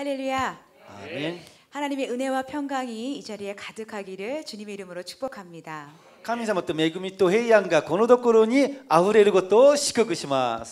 할렐루야. 아멘. 하나님의 은혜와 평강이 이 자리에 가득하기를 주님의 이름으로 축복합니다. 神様と恵みと平安がこのところにあふれることを祝福します. 뭐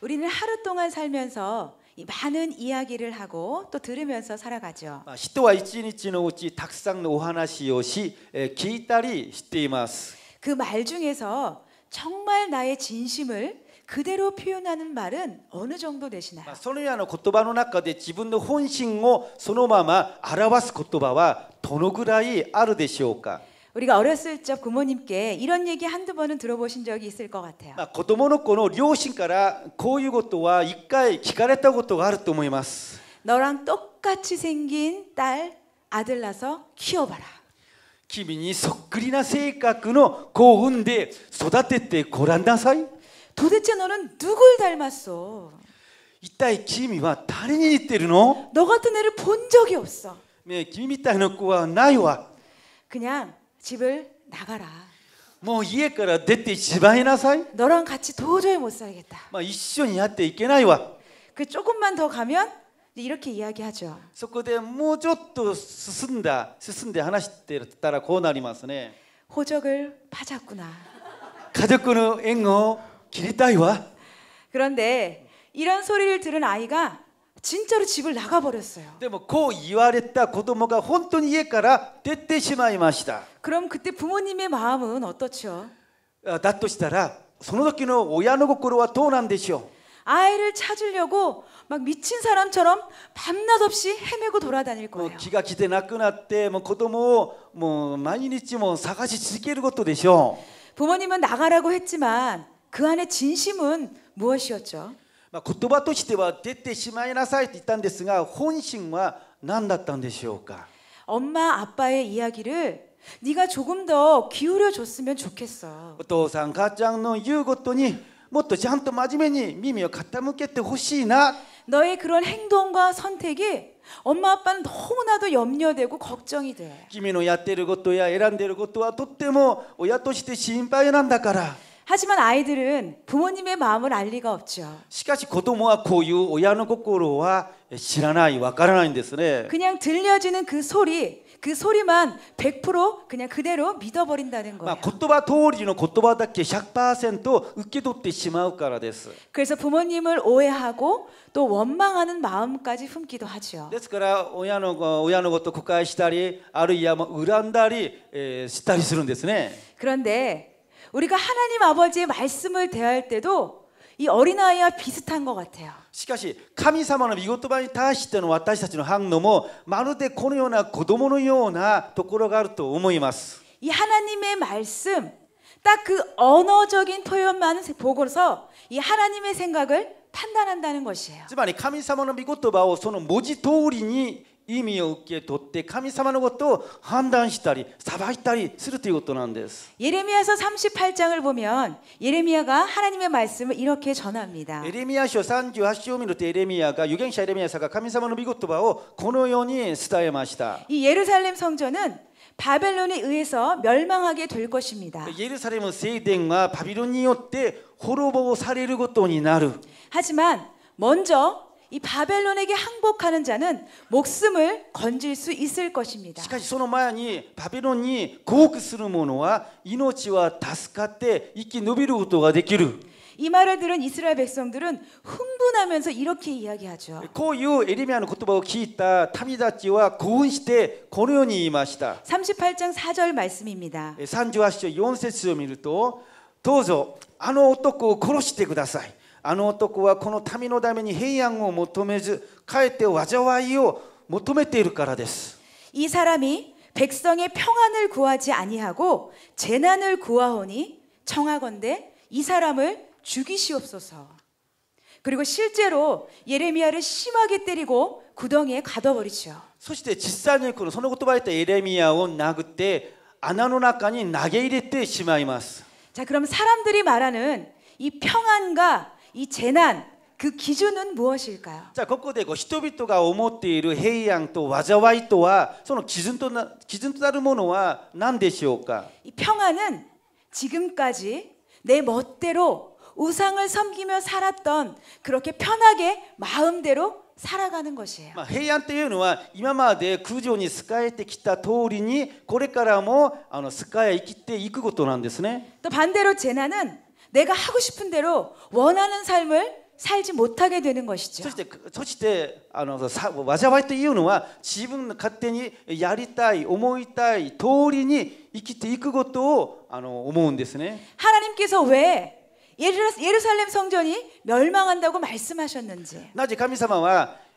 우리는 하루 동안 살면서 많은 이야기를 하고 또 들으면서 살아가죠. 人は一日のうちたくさんのお話をし、聞いたりしています.그 아, 말 중에서 정말 나의 진심을 그대로표현하는말은어느정도되시나요それよう言葉の中で自分の本心をそのまま表す言葉はどのぐらいあるでしょうか우리가어렸을적부모님께이런얘기한두번은들어보신적이있을것같아요子供のの両親からこういうことは一回聞かれたことがあると思います너랑똑같이생긴딸아들낳서키워봐라君にそっくりな性格の子を産んで育ててごらんなさい。 도대체 너는 누굴 닮았어? 이따이 김이와 다른 이 때르노? 너 같은 애를 본 적이 없어. 네, 김이 따는 꼬와 나이와. 그냥 집을 나가라. 뭐 이에から 대때 집안에 나사이? 너랑 같이 도저히 못 살겠다. 막 이션이 할때 있겠나이와. 그 조금만 더 가면 이렇게 이야기하죠. そこでもうちょっと進んだ進んで話してたらこうなりま호적을 파졌구나. 가족군의 앵어 길이 따위와? 그런데 이런 소리를 들은 아이가 진짜로 집을 나가 버렸어요. で 뭐고 이와랬다 た子供가本当に家까라出て시마이 마시다. 그럼 그때 부모님의 마음은 어떻죠? だとしたらその時の親の心はどうなんでしょう? 어, 아이를 찾으려고 막 미친 사람처럼 밤낮 없이 헤매고 돌아다닐 뭐 거예요. 기가 기대 나끊었대뭐 고도모 뭐, 뭐 많이 있지 뭐 사가시 지킬 것도 되죠. 부모님은 나가라고 했지만 그 안에 진심은 무엇이었죠? 言葉としては出てしまいなさいと言ったんですが本心は何だったんでしょうか 엄마 아빠의 이야기를 네가 조금 더 기울여 줬으면 좋겠어. お父さん母ちゃんの言うことにもっとちゃんと真面目に耳を傾けてほしいな 너의 그런 행동과 선택이 엄마 아빠는 너무나도 염려되고 걱정이 돼. 君のやってることや選んでることはとっても親として心配なんだから。 하지만 아이들은 부모님의 마음을 알 리가 없죠. しかし子供はこういう親の心は知らないわからないんですね 그냥 들려지는 그 소리, 그 소리만 100% 그냥 그대로 믿어버린다는 거예요. 言葉通りの言葉だけ100%受け取ってしまうからです. 그래서 부모님을 오해하고 또 원망하는 마음까지 품기도 하죠. ですから親の親のこと誤解したりあるいは恨んだりしたりするんですね. 그런데 우리가 하나님 아버지의 말씀을 대할 때도 이 어린아이와 비슷한 것 같아요. しかし神様の御言葉に対しての私たちの反応もまるでこのような子供のようなところがあると思います。이 하나님의 말씀 딱 그 언어적인 표현만 보고서 이 하나님의 생각을 판단한다는 것이에요. つまり神様の御言葉をその文字 意味を受け取って神様のことを判断したり裁いたりするということなんです예레미야서3 8장을보면예레미야가하나의말씀을이렇게전합니다예레미야서3 8章を見ると예레미야가預言者예레미야사가神様の御言葉をこのように伝えました이예루살렘성전은 바벨론에 의해서 멸망하게 될 것입니다. 그 예루살렘의 성전과 바빌론에 의해 호로보사를 것도 하지만 먼저 이 바벨론에게 항복하는 자는 목숨을 건질 수 있을 것입니다. しかしその前にバビロンに降伏する者は命は助かって生き延びることができる이 말을 들은 이스라엘 백성들은 흥분하면서 이렇게 이야기하죠. こういうエリミアの言葉を聞いた民たちは興奮してこのように言いました. 38장 4절 말씀입니다. 38章4節を見るとどうぞあの男を殺してください。 あの男はこの民のために平安を求めず、かえって災いを求めているからです。이사람이 백성의 평안을 구하지 아니하고 재난을 구하오니 청하건대 이 사람을 죽이시옵소서. 그리고 실제로 예레미야를 심하게 때리고 구덩이에 가둬버리죠. そして実際にこのその言葉を言ったエレミヤを殴って穴の中に投げ入れてしまいます. 자, 그럼 사람들이 말하는 이 평안과 이 재난 그 기준은 무엇일까요? 자, ここで人々が思っている平安と災いとはその基準と基準となるものは何でしょうか이 평안은 지금까지 내 멋대로 우상을 섬기며 살았던 그렇게 편하게 마음대로 살아가는 것이에요. 平安というのは今まで空上に仕えてきた通りにこれからもあの仕え生きていくことなんですね.또 반대로 재난은 내가 하고 싶은 대로 원하는 삶을 살지 못하게 되는 것이죠. そしてそしてあのわざわいというのは自分勝手にやりたい思いたい通りに生きていくことをあの思うんですね 아, 뭐, 뭐, 아, 하나님께서 왜 예루살렘 성전이 멸망한다고 말씀하셨는지. 나지 하나님은 エレミアを通してエルサレムの聖殿が滅ぶる滅ぼされることになると言ったんでしょうか。그럼에도불구하고이런어떻게하면살아날수있는지그피할길을왜알려주셨는지そしてそれにもかかわらず中にはどうしたら助かることができるかそのことを言ったんですがそれはなぜでしょうか。이스라엘백성들은하나님의생각에는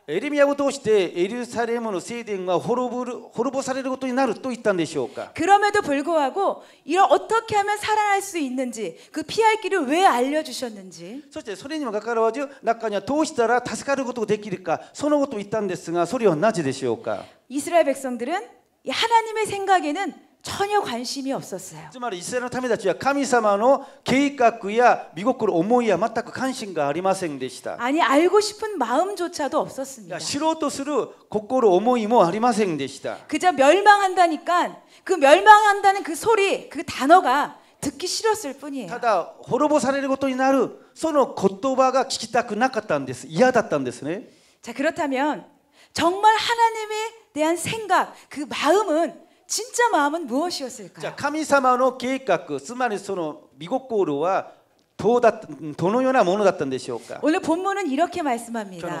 전혀 관심이 없었어요. つまりイスラエルの民たちは神様の計画や御心思いや全く関心がありませんでした。 아니 알고 싶은 마음조차도 없었습니다. 知ろうとする心思いもありませんでした。 그저 멸망한다니까 그 멸망한다는 그 소리 그 단어가 듣기 싫었을 뿐이에요. ただ滅ぼされることになるその言葉が聞きたくなかったんです。嫌だったんですね。자 그렇다면 정말 하나님에 대한 생각 그 마음은 진짜마음은무엇이었을까요자하나님의계획스마리미고코르どうだどのようなものだったんでしょうか오늘본문은이렇게말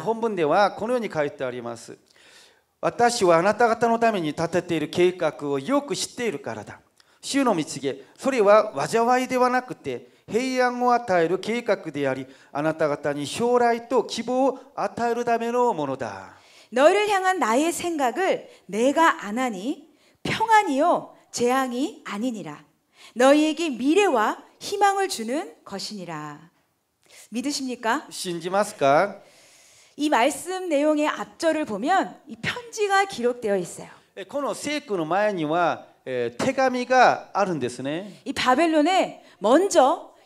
本文ではこのように書いてあります私はあなた方のために立てている計画をよく知っているからだ。主の導げそれは災いではなくて平安を与える計画であり、あなた方に将来と希望を与えるためのものだ。너를향한나의생각을내가안하니 평안이요 재앙이 아니니라 너희에게 미래와 희망을 주는 것이니라 믿으십니까? 信じますか?이 말씀 내용의 앞절을 보면 이 편지가 기록되어 있어요. この聖句の前には手紙があるんですね.이 예, 예, 바벨론에 먼저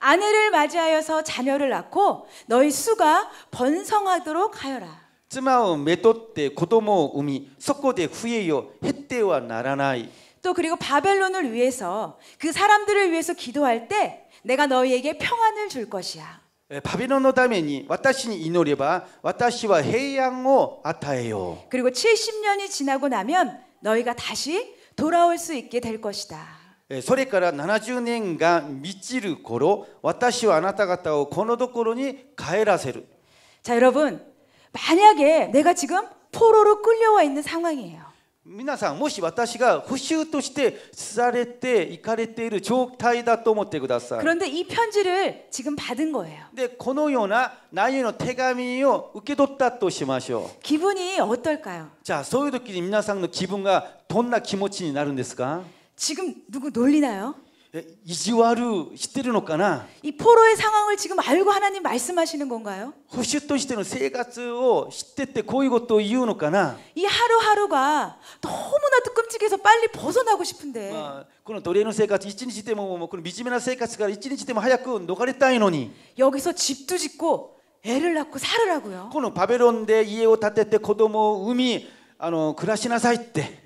아내를 맞이하여서 자녀를 낳고 너희 수가 번성하도록 하여라. 妻をめとって子供を産みそこで増えよ減ってはならな또 그리고 바벨론을 위해서 그 사람들을 위해서 기도할 때 내가 너희에게 평안을 줄 것이야. バビロンのために私に祈れば私は平安を아타よ요그리고 70년이 지나고 나면 너희가 다시 돌아올 수 있게 될 것이다. それから70年が満ちる頃私はあなた方をこのところに帰らせる。자여러분만약에내가지금포로로끌려와있는상황이에요皆さんもし私が補修としてされて行かれている状態だと思ってください。で、このような内容の手紙を受け取ったとしましょう。気分にじゃあ、そういう時に皆さんの気分がどんな気持ちになるんですか 지금 누구 놀리나요? 예, 이지와루 히테르노까나 이 포로의 상황을 지금 알고 하나님 말씀하시는 건가요? 호시토시테노 생활을 히테테 고이고토 이유노까나 이 하루하루가 너무나도 끔찍해서 빨리 벗어나고 싶은데. 그런 노예의 생활 1日でも 그런 미지메나 생활から 1日でも 早く逃れたいのに 여기서 집도 짓고 애를 낳고 살으라고요. このバベロンで家を建てて子供を産みあの暮らしなさいっ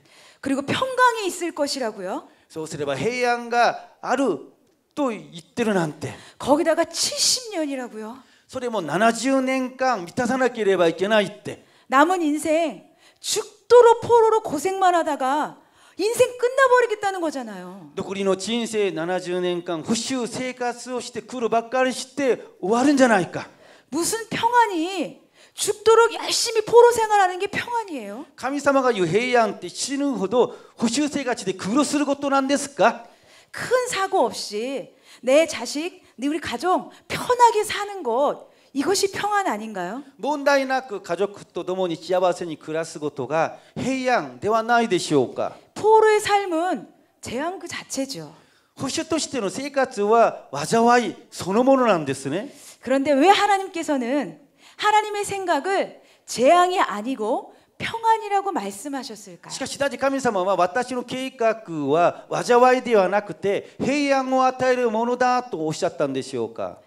그리고 평강이 있을 것이라고요. そうすれば平安があると言ってるなんて。 거기다가 70년이라고요. それも70年間満たさなければいけないって。 남은 인생 죽도록 포로로 고생만 하다가 인생 끝나버리겠다는 거잖아요. 残りの人生70年間不習生活をして来るばっかりして終わるんじゃないか。 무슨 평안이 죽도록 열심히 포로 생활하는 게 평안이에요. 神様が言う平安って死ぬほど補修生活で苦労することなんですか?큰 사고 없이 내 자식, 내 우리 가족 편하게 사는 것 이것이 평안 아닌가요? 문제なく 가족と共に幸せに暮らすことが平安ではないでしょうか? 포로의 삶은 재앙 그 자체죠. 補修としての生活は災いそのものなんですね. 그런데 왜 하나님께서는 하나님의 생각을 재앙이 아니고 평안이라고 말씀하셨을까요? しかし、第神様は私の計画は災いではなくて平安を与えるものだとおっしゃったんでしょうか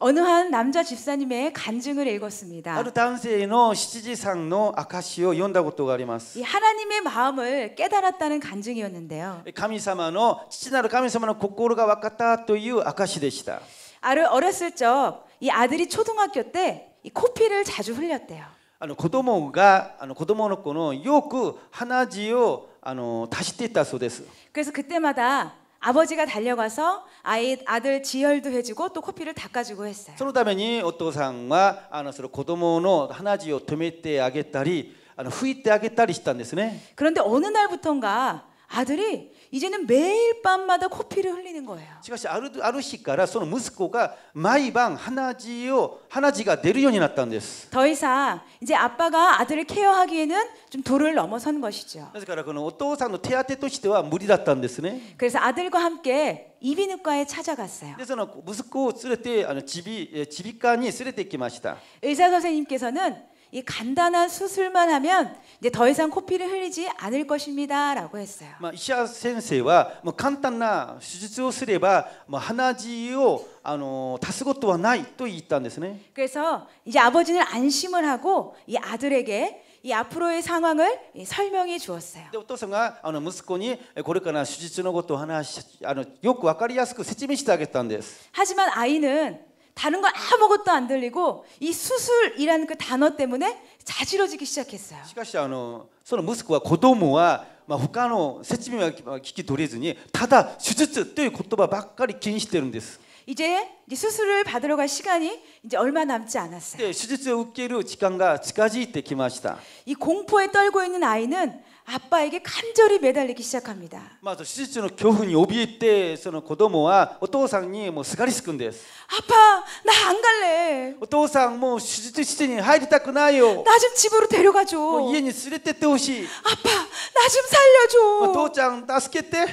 어느 한 남자 집사님의 간증을 읽었습니다. ある男性の七次さんの証を読んだことがあります.이 하나님의 마음을 깨달았다는 간증이었는데요. 神様の父なる神様の心が分かったという証でした. 아르 어렸을 적 이 아들이 초등학교 때이 코피를 자주 흘렸대요. あの子供があの子供の子のよく鼻血をあの出していたそうです. 그래서 그때마다 아버지가 달려가서 아이 아들 지혈도 해주고 또 코피를 닦아주고 했어요. そのためにお父さんはあのその子供の鼻血を止めてあげたり、あの拭いてあげたりしたんですね. 그런데 어느 날부턴가 아들이 이제는 매일 밤마다 코피를 흘리는 거예요. し 아르 あるある日からその息子が방하나지を鼻血が出るようになったんです더 이상 이제 아빠가 아들을 케어하기에는 좀 도를 넘어선 것이죠. 그래서このお父さんの手当としては無理だったん 그러니까 그래서 아들과 함께 이비인후과에 찾아갔어요. 그래서息子を連れて집이 집이과에 쓰레 て行きました 의사 선생님께서는 이 간단한 수술만 하면 이제 더 이상 코피를 흘리지 않을 것입니다라고 했어요. 뭐 이사 선생은 뭐 간단한 수술을 すればもう鼻血をあの足すことはないと言ったんですね. 그래서 이제 아버지는 안심을 하고 이 아들에게 이 앞으로의 상황을 설명해 주었어요. 오토성가 아노 무스코니 고레카나 수술의 것도 하나 아노 요크 와카리야스쿠 세치미시테 아겠다는데. 하지만 아이는 다른 건 아무것도 안 들리고 이 수술이라는 그 단어 때문에 자지러지기 시작했어요. しかしあのその息子は子供はまあ他の説明は聞き取れずにただ手術という言葉ばっかり気にしてるんです이 이제 수술을 받으러 갈 시간이 이제 얼마 남지 않았어요. 수술을 받을 시간이 가까워지습니다이 공포에 떨고 있는 아이는 아빠에게 간절히 매달리기 시작합니다. 맞아. 실제로 교훈이 오비 때에서는 고도모와 오토상이 뭐 스가리스군데스. 아빠, 나 안 갈래. 오토상 뭐 시즌 시즌이 하이리타쿠나요. 나 좀 집으로 데려가 줘. 뭐 이엔이 쓰레떼떼오시. 아빠, 나 좀 살려줘. 오토장 뭐 따스케떼.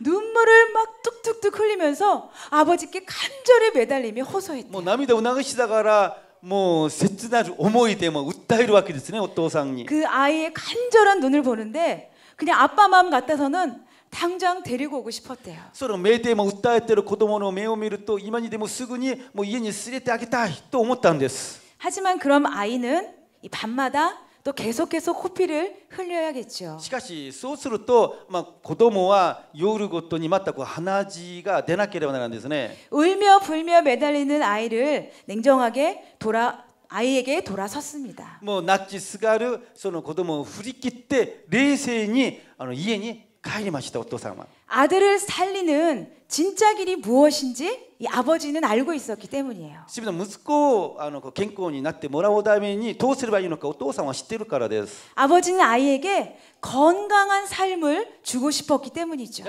눈물을 막 뚝뚝뚝 흘리면서 아버지께 간절히 매달리며 호소했대. 뭐 나미도 나가시다가라 もう切なる思いでも訴えるわけですね、お父さんに。그 아이의 간절한 눈을 보는데 그냥 아빠 마음 같아서는 당장 데리고 오고 싶었대요. その目でも訴えてる子供の目を見ると今にでもすぐにもう家に連れてあげたいと思ったんです。 하지만 그럼 아이는 이 밤마다 또 계속해서 코피를 흘려야겠죠. しかしそうするとまあ子供は夜ごとに全く鼻血が出なければならんですね. 울며 불며 매달리는 아이를 냉정하게 돌아 아이에게 돌아섰습니다. 뭐 나치 스가르 その子供を振り切って冷静にあの家に 帰りましたお父様아들을살리는진짜길이무엇인지이아버지는알고계셨습니다。그러므로아들을살리는진짜길이무엇인지아버지는알고계셨습니다。그러므로아들을살리는진짜길이무엇인지아버지는알고계셨습니다。 그 아버지는 아이에게 건강한 삶을 주고 싶었기 때문이죠.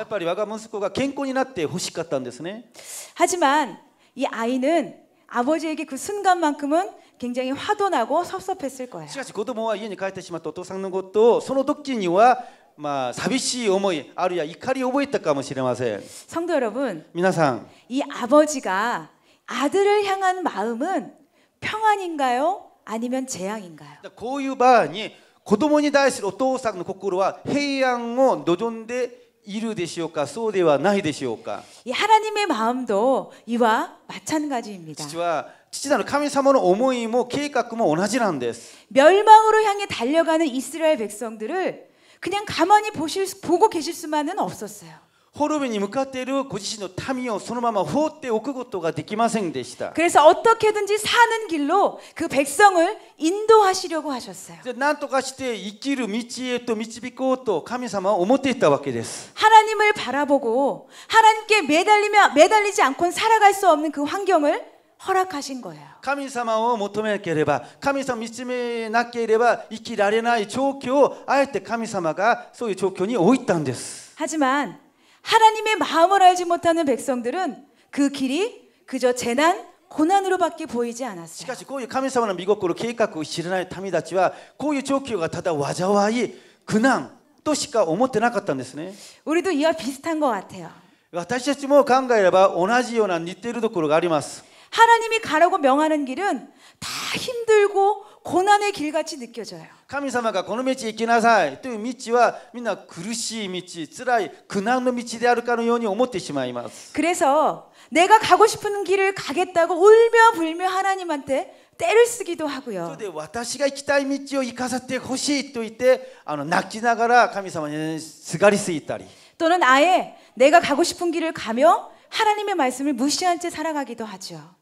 하지만 이 아이는 아버지에게 그 순간만큼은 굉장히 화도 나고 섭섭했을 거예요. しかし子供は家に帰ってしまったお父さんのことをその時には まあ寂しい思いあるいは怒りを覚えたかもしれません。성도여러 분, 皆さん、이 아버지가 아들을 향한 마음은 평안인가요? 아니면 재앙인가요? こういう場合に子供に対するお父さんの心は平安を望んでいるでしょうか、そうではないでしょうか。이 하나님의 마음도 이와 마찬가지입니다. 父は父なる神様の思いも計画も同じなんです。멸망으로 향해 달려가는 이스라엘 백성들을 그냥 가만히 보실 보고 계실 수만은 없었어요. 滅びに向かっているご自身の民をそのまま放っておくことができませんでした. 그래서 어떻게든지 사는 길로 그 백성을 인도하시려고 하셨어요. なとかして生きる道へと導こうと神様は思っていたわけです 하나님을 바라보고 하나님께 매달리며 매달리지 않고는 살아갈 수 없는 그 환경을 허락하신 거예요. 神様を求めなければ神様믿지めなければ生きられない状況をあえて神様がそういう状況に置いたんです 하지만 하나님의 마음을 알지 못하는 백성들은 그 길이 그저 재난 고난으로밖에 보이지 않았어요. しかしこういう神様の御心計画を知らない民たちはこういう状況がただ災い苦難としか思ってなかったんですね 우리도 이와 비슷한 것 같아요. 私たちも考えれば同じような似ているところがあります。 하나님이 가라고 명하는 길은 다 힘들고 고난의 길 같이 느껴져요. 神様がこの道行きなさいという道はみんな苦しい道、辛い苦難の道であるかのように思ってしまいます. 그래서 내가 가고 싶은 길을 가겠다고 울며 불며 하나님한테 때를 쓰기도 하고요. 또는 아예 내가 가고 싶은 길을 가며 하나님의 말씀을 무시한 채 살아가기도 하죠.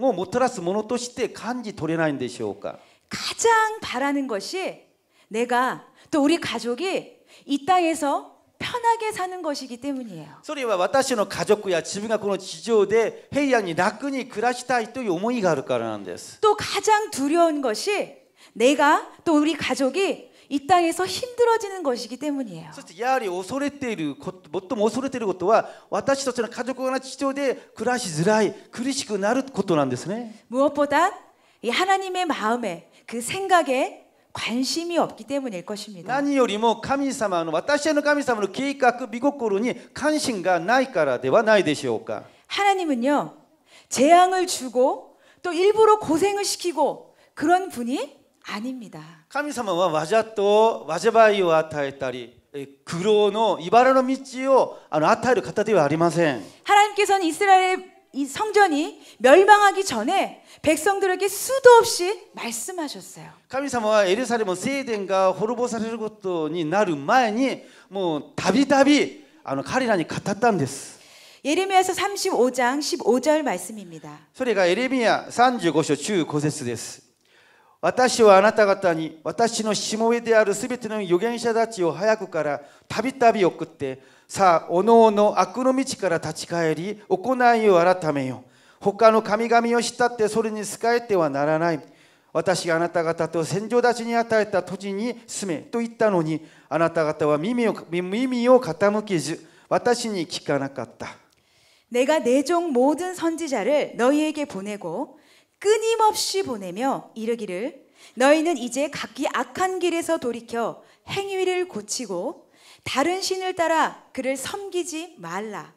もうもたらすものとして感じ取れないんでしょうか 가장 바라는 것이 내가 또 우리 가족이 이 땅에서 편하게 사는 것이기 때문이에요. それは私の家族や自分がこの地上で平安に楽に暮らしたいという思いがあるからなんです。또 가장 두려운 것이 내가 또 우리 가족이 이 땅에서 힘들어지는 것이기 때문이에요. そしてやはり恐れていること最も恐れていることは私たちの家族が地上で暮らしづらい苦しくなることなんですね 무엇보다 이 하나님의 마음에 그 생각에 관심이 없기 때문일 것입니다. 何よりも神様の私の神様の計画御心に関心がないからではないでしょうか 하나님은요 재앙을 주고 또 일부러 고생을 시키고 그런 분이 아닙니다. 神様はわざとわざばいを与えたり苦労の茨の道をあの与える方ではありません。하나님께서는이스라엘이성전이멸망하기전에백성들에게수도없이말씀하셨어요神様はエルサレム聖殿が滅ぼされることになる前にもうたびたびあのリラに語ったんです。예레미야서35장15절말씀입니다それがエレミヤ35章15節です。私はあなた方に私のしもべであるすべての預言者たちを早くからたびたび送ってさあおのおの悪の道から立ち返り行いを改めよ他の神々を慕ってそれに仕えてはならない私があなた方と戦場立ちに与えた土地に住めと言ったのにあなた方は耳を耳を傾けず私に聞かなかった。내가내종모든선지자를너희에게보내고 끊임없이 보내며 이르기를 너희는 이제 각기 악한 길에서 돌이켜 행위를 고치고 다른 신을 따라 그를 섬기지 말라.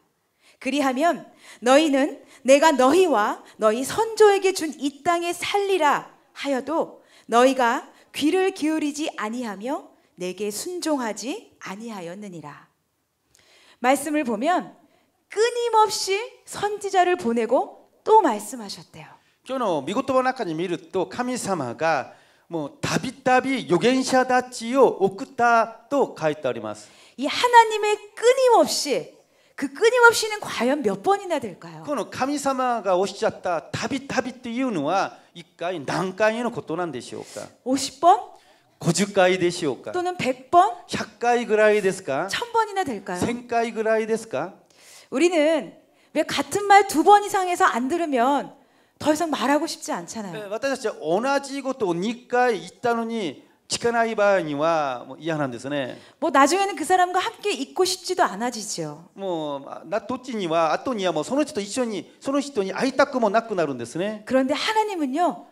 그리하면 너희는 내가 너희와 너희 선조에게 준 이 땅에 살리라 하여도 너희가 귀를 기울이지 아니하며 내게 순종하지 아니하였느니라. 말씀을 보면 끊임없이 선지자를 보내고 또 말씀하셨대요. 今日見言葉の中に見ると神様がもうたびたび預言者たちを送ったと書いてあります。이하나님의끊임없이그 の 끊임없이는 과연 몇 번이나 될까요? 그는 하나님께서 오셨다 다비다비っていうのは 一回何回のことなんでしょうか? 50번? 50回でしょうか? 또는 100번? 100回ぐらいですか? 1000번이나 될까요? 1000回ぐらいですか? 우리는 왜 같은 말 두 번 이상해서 안 들으면 더 이상 말하고 싶지 않잖아요. 私たち同じことを2回言ったのに聞かない場合にはもう嫌なんですね.뭐 나중에는 그 사람과 함께 있고 싶지도 않아지죠. 뭐나どっちには後にはもうその人一緒にその人に会いたくもなくなるんですね. 그런데 하나님은요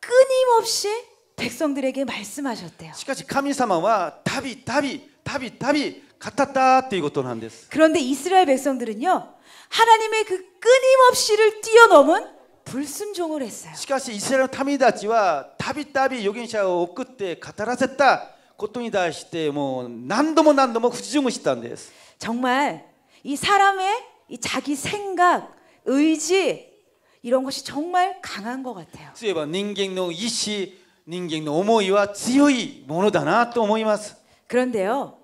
끊임없이 백성들에게 말씀하셨대요. しかし神様はたびたびたびたび語ったということなんです. 그런데 이스라엘 백성들은요 하나님의 그 끊임없이를 뛰어넘은 불순종을 했어요. しかしイスラエルの民たちはたびたび預言者を送って語らせたことに対してもう何度も何度も不順をしたんです。 정말 이 사람의 이 자기 생각, 의지 이런 것이 정말 강한 것 같아요. そういえば人間の意志人間の思いは強いものだなと思います 그런데요.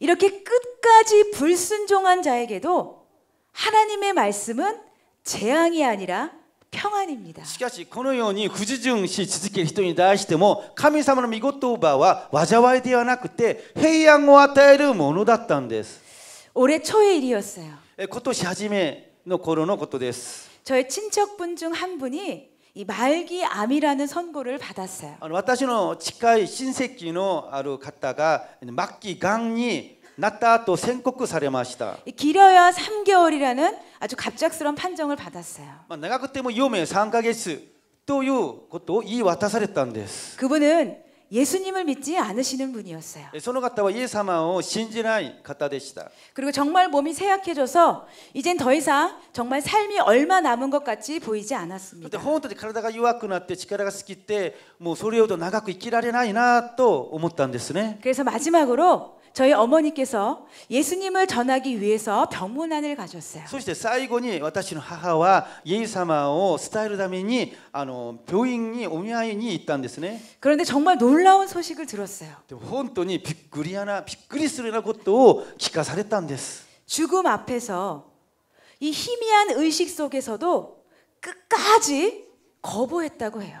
이렇게 끝까지 불순종한 자에게도 하나님의 말씀은 재앙이 아니라 평안입니다. しかしこのように不自증し続ける人に対しても神様の御言葉は災いではなくて平安を与えるものだったんです 올해 초의 일이었어요. 今年初めの頃のことです. 저의 친척분 중 한 분이 이 말기 암이라는 선고를 받았어요. 私の近い親戚のある方が末期癌に 났다 또 선고크 사려마시다. 길어야 3개월이라는 아주 갑작스런 판정을 받았어요. 아, 내가 그때 뭐 요매 3개월 또요 것도 이 와타사렸다는데스. 그분은 예수님을 믿지 않으시는 분이었어요. 소노가타와 예사마오 신지나이 가타데시다. 그리고 정말 몸이 쇠약해져서 이젠 더 이상 정말 삶이 얼마 남은 것 같이 보이지 않았습니다. 근데 혼자지体가弱くなって 力가 尽きてもうそれほど長く生きられないなと思ったんですね. 그래서 마지막으로 저희 어머니께서 예수님을 전하기 위해서 병문안을 가셨어요. そして最後に私の母はイエス様を伝えるためにあの病院にお見舞いに行ったんですね. 그런데 정말 놀라운 소식을 들었어요. 本当にびっく하나びっくりするようなことを聞かさ 죽음 앞에서 이 희미한 의식 속에서도 끝까지 거부했다고 해요.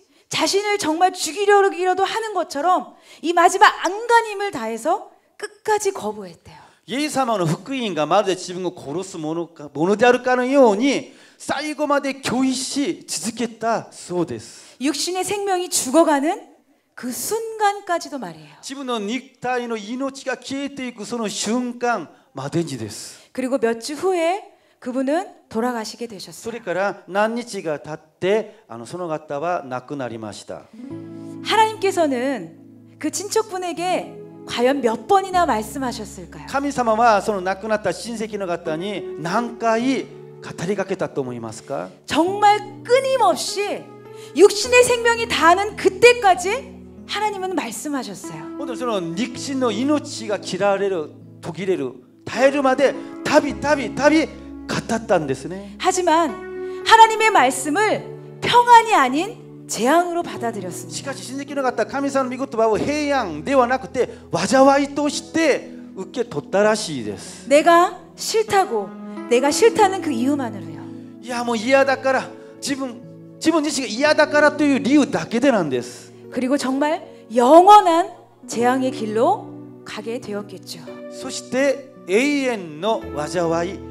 자신을 정말 죽이려고 하는 것처럼 이 마지막 안간힘을 다해서 끝까지 거부했대요. 예수님은 흑인과 마르 지분과 고로스 모노데아르까는 요니 사이고마데 교이시 지즈겠다 소데스. 육신의 생명이 죽어가는 그 순간까지도 말이에요. 지분의 닉타이의 이노치가 消えていくその瞬間までにです. 그리고 몇 주 후에 그분은 돌아가시게 되셨습니そ 하나님께서는 그 친척분에게 과연 몇 번이나 말씀하셨을까요? 神様はその亡くなった親戚の方に何回語りかけたと思いますか? 정말 끊임없이 육신의 생명이 다하는 그때까지 하나님은 말씀하셨어요. 오늘 저는 육신의 생명이 切られる途切れる絶えるまでたびたびたび 같았다는 데서네. 하지만 하나님의 말씀을 평안이 아닌 재앙으로 받아들였습니다. しかし신세기는方神様の御言葉を平安ではなくて災いとして受け取ったらしいです. 내가 싫다고 내가 싫다는 그 이유만으로요. 야, 뭐 이하다から 지금 지금 자신이 이하다からとい이유だけでなんで 그리고 정말 영원한 재앙의 길로 가게 되었겠죠. そして永遠の災い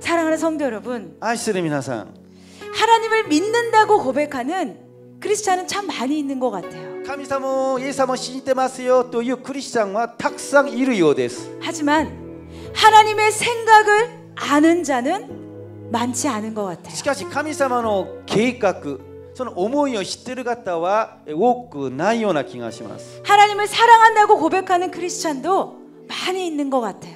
사랑하는 성도 여러분, 愛する皆さん 하나님을 믿는다고 고백하는 크리스찬은 참 많이 있는 것 같아요. 神様をイエス様を信じてますよというクリスチャンはたく 하지만 하나님의 생각을 아는 자는 많지 않은 것 같아요. しかし神様の計画その思いを知ってる方は多くないような気がします 하나님을 사랑한다고 고백하는 크리스찬도 많이 있는 것 같아요.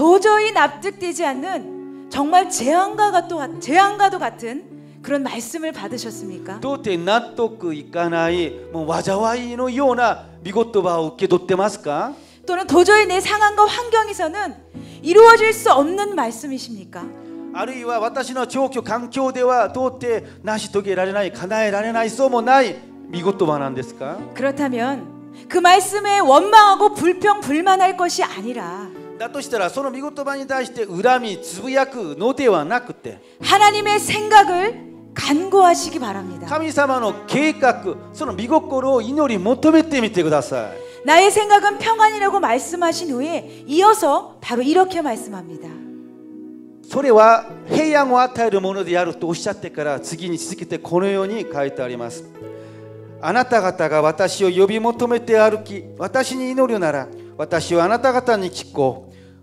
도저히 납득되지 않는 정말 재앙과 같은 재앙과도 같은 그런 말씀을 받으셨습니까? 도대 납득 그 이까나이 뭐와자와이노 요나 미고토바 우케도테마스까? 또는 도저히 내 상황과 환경에서는 이루어질 수 없는 말씀이십니까? あるいは시の 조쿄 강쿄で와 도대 나시 도게라레나이 가나에라레나이 소모나이 미言葉바んで스か그렇다면그 말씀에 원망하고 불평 불만할 것이 아니라 だとしたらその見言葉に対して恨みつぶやくのではなくて하나님의생각을神様の計画その見心を祈り求めてみてください나의생각은평안이라고말씀하신후에이어서바로이렇게말씀합니다それは平安を与えるものであるとおっしゃってから次に続けてこのように書いてあります。あなた方が私を呼び求めて歩き、私に祈るなら、私はあなた方に聞こう。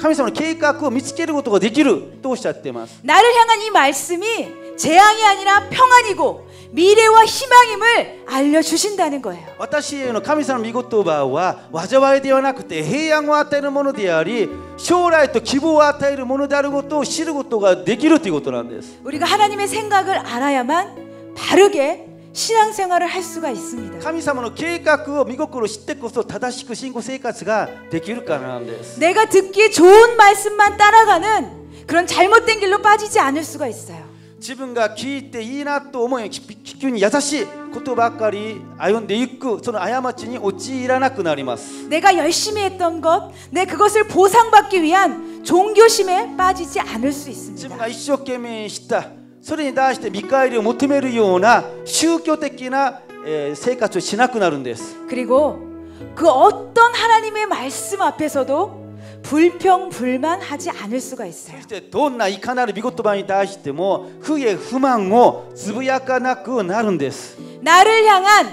神様の計画を見つけることができるとおっしゃっています。나를향한이말씀이재앙이아니라평안이고 미래와 희망임을 알려주신다는 거예요. 私への神様の御言葉は災いではなくて平安を与えるものであり将来と希望を与えるものであることを知ることができるということなんです 우리가 하나님의 생각을 알아야만 바르게 신앙생활을 할 수가 있습니다. 神様の計画を見心知ってこそ正しく信仰生活ができるからなんです. 내가 듣기에 좋은 말씀만 따라가는 그런 잘못된 길로 빠지지 않을 수가 있어요. 自分が聞いていいなと思い聞くに優しいことばかり歩んでいくその過ちに陥らなくなります 내가 열심히 했던 것, 내 그것을 보상받기 위한 종교심에 빠지지 않을 수 있습니다. 自分が一生懸命した それに対して見返りを求めるような宗教的な生活をしなくなるんです。그리고그어떤하나님의말씀앞에서도 불평 불만하지 않을 수가 있어요. 돈나 이카나르 미고토반이 다시때모 후에 뭐, 후망고 즈부야까나쿠나룬데스. 나를 향한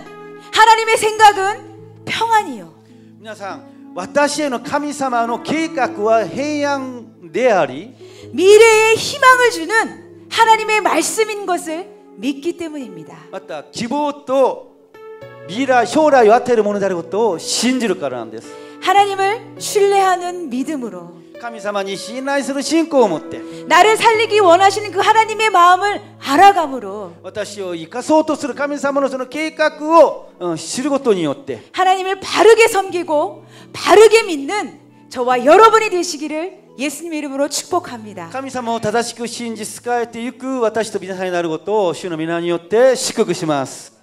하나님의 생각은 평안이요. 皆さん,私への神様の計画は平安であり 미래에 희망을 주는 하나님의 말씀인 것을 믿기 때문입니다. 맞다. 기보도 미라 쇼라 요아테를 모는 다리 것도 신지를 가라는 데서. 하나님을 신뢰하는 믿음으로. 하나님이 신뢰하는 신고 못해. 나를 살리기 원하시는 그 하나님의 마음을 알아감으로. 私を生かそうとする神様のその計画を知ることによって. 어, 하나님을 바르게 섬기고 바르게 믿는 저와 여러분이 되시기를 イエス이름으로합神様を正しく信じ仕えてゆく私と皆さんになることを主の皆によって祝福します。